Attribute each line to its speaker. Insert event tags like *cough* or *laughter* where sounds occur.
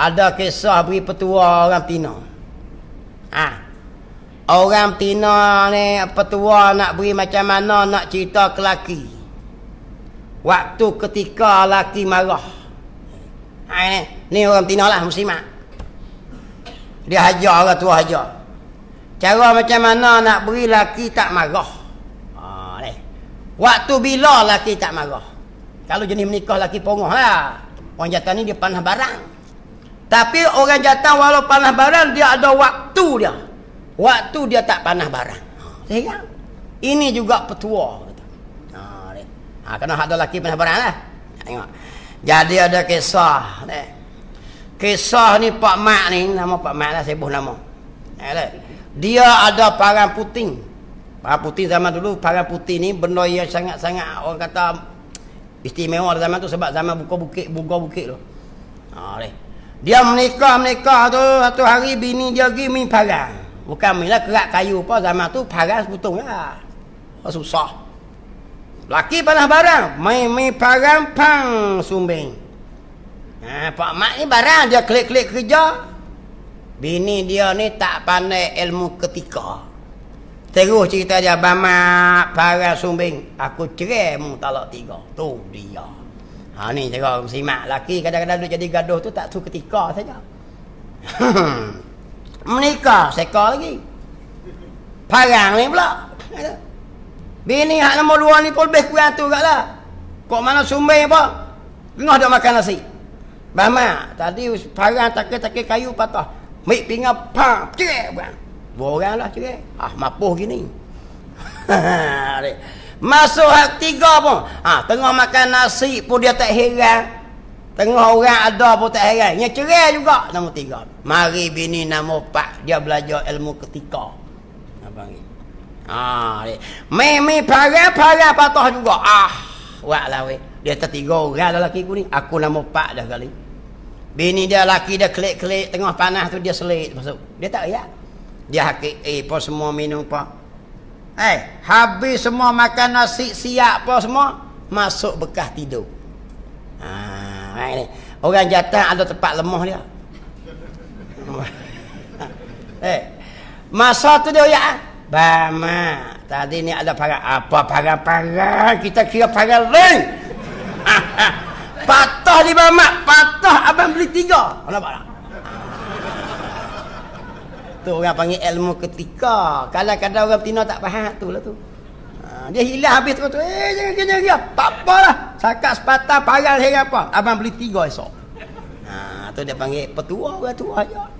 Speaker 1: ada kisah beri petua orang tina ha. orang tina ni petua nak beri macam mana nak cerita ke laki waktu ketika laki marah ha, ni. ni orang tina lah muslimat dia hajar orang tua hajar cara macam mana nak beri laki tak marah ha, ni. waktu bila laki tak marah kalau jenis menikah laki pongoh lah orang jatah ni dia panah barang tapi orang jatah walau panah barang dia ada waktu dia. Waktu dia tak panah barang. Saya ini juga petua kata. Ah, ha, ah, ha kena ada laki panah barang lah. Tengok. Jadi ada kisah ni. Kisah ni Pak Mak ni nama Pak Mak lah sebut nama. Eh, dia ada parang puting. Parang puting zaman dulu parang puting ni benda yang sangat-sangat orang kata istimewa zaman tu sebab zaman buka bukit buka bukit tu. Ha dia menikah-menikah tu, satu hari bini dia pergi main parang. Bukan main lah, kerak kayu apa zaman tu, parang sebutung lah. Oh, susah. Laki panah barang, main-main parang, pang, sumbing. Nah, ha, Pak Mak ni barang, dia klik-klik kerja. Bini dia ni tak pandai ilmu ketika. Terus cerita dia, Abang Mak, sumbing. Aku cerai mu talak tiga. Tu dia. Ha ni cakap simak laki kadang-kadang dia jadi gaduh tu tak tu ketika saja. Menikah seka lagi. Parang ni pula. Bini hak nombor dua ni pun lebih kurang tu kat lah. Kok mana sumber apa? Tengah dah makan nasi. Bama, tadi parang takai-takai kayu patah. Mik pinggang, pam, cerai. Dua orang lah cerai. Ah, mapuh gini. *laughs* Masuk hak tiga pun. Ha, tengah makan nasi pun dia tak heran. Tengah orang ada pun tak heran. Yang cerai juga. nama tiga. Mari bini nama pak. Dia belajar ilmu ketika. Abang ni. Ah, ha, Mimi parah-parah patah juga. Ah. Buatlah weh. Dia tertiga orang dah laki aku ni. Aku nama pak dah kali. Bini dia laki dia kelik-kelik. Tengah panah tu dia selit. Masuk. Dia tak payah. Dia hakik. Eh pun semua minum pak. Eh, habis semua makan nasi siap apa semua, masuk bekas tidur. Ha, ini. Orang jantan ada tempat lemah dia. *laughs* eh, masa tu dia oyak. Bama, tadi ni ada para apa para-para kita kira para ring. *laughs* patah di mamak, patah abang beli tiga. Nampak tak? tu orang panggil ilmu ketika. Kadang-kadang orang betina tak faham tu lah tu. Ha, dia hilang habis tu. Eh, jangan kena dia. Tak apalah. Sakat sepatah parang hari apa. Abang beli tiga esok. Ha, tu dia panggil petua orang tua. Ya.